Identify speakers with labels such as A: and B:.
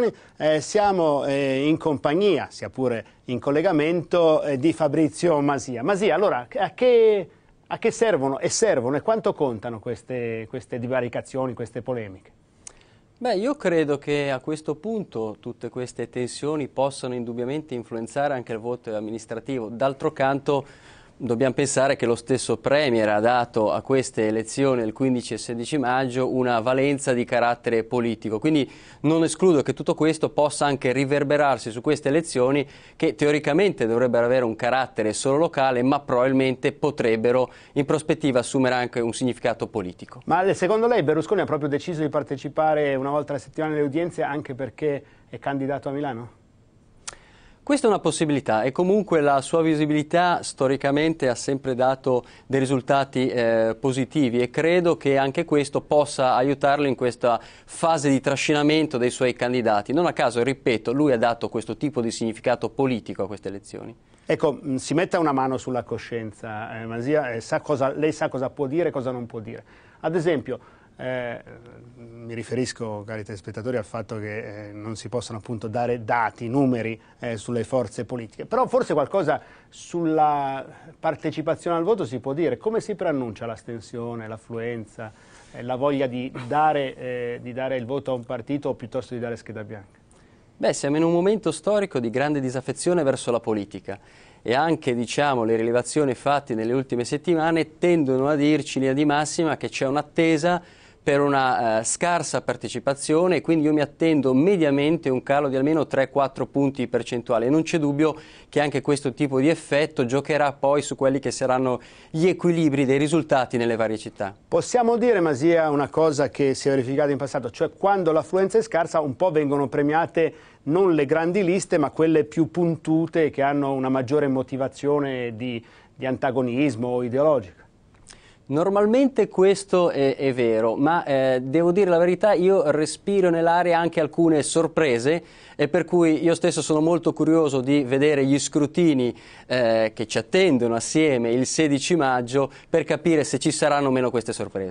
A: informazioni, eh, siamo eh, in compagnia, sia pure in collegamento, eh, di Fabrizio Masia. Masia, allora, a che, a che, servono e servono e quanto contano queste, queste divaricazioni, queste polemiche?
B: Beh, io credo che a questo punto tutte queste tensioni possano indubbiamente influenzare anche il voto amministrativo. D'altro canto dobbiamo pensare che lo stesso Premier ha dato a queste elezioni del 15 e 16 maggio una valenza di carattere politico, quindi non escludo che tutto questo possa anche riverberarsi su queste elezioni che teoricamente dovrebbero avere un carattere solo locale ma probabilmente potrebbero in prospettiva assumere anche un significato politico.
A: Ma secondo lei Berlusconi ha proprio deciso di partecipare una volta alla settimana alle udienze anche perché è candidato a Milano?
B: Questa è una possibilità e comunque la sua visibilità storicamente ha sempre dato dei risultati eh, positivi e credo che anche questo possa aiutarlo in questa fase di trascinamento dei suoi candidati. Non a caso, ripeto, lui ha dato questo tipo di significato politico a queste elezioni.
A: Ecco, mm, si metta una mano sulla coscienza, eh, Masia, eh, sa cosa, lei sa cosa può dire e cosa non può dire. Ad esempio, eh, mi riferisco, cari telespettatori, al fatto che eh, non si possono appunto dare dati, numeri eh, sulle forze politiche, però forse qualcosa sulla partecipazione al voto si può dire. Come si preannuncia l'astensione, l'affluenza, eh, la voglia di dare, eh, di dare il voto a un partito o piuttosto di dare scheda bianca?
B: Beh, siamo in un momento storico di grande disaffezione verso la politica e anche diciamo, le rilevazioni fatte nelle ultime settimane tendono a dirci in linea di massima che c'è un'attesa per una eh, scarsa partecipazione e quindi io mi attendo mediamente un calo di almeno 3-4 punti percentuali. Non c'è dubbio che anche questo tipo di effetto giocherà poi su quelli che saranno gli equilibri dei risultati nelle varie città.
A: Possiamo dire, Masia, una cosa che si è verificata in passato, cioè quando l'affluenza è scarsa un po' vengono premiate non le grandi liste ma quelle più puntute che hanno una maggiore motivazione di, di antagonismo ideologico. Normalmente questo
B: è, è vero, ma eh, devo dire la verità, io respiro nell'aria anche alcune sorprese e per cui io stesso sono molto curioso di vedere gli scrutini eh, che ci attendono assieme il 16 maggio per capire se ci saranno o meno queste sorprese.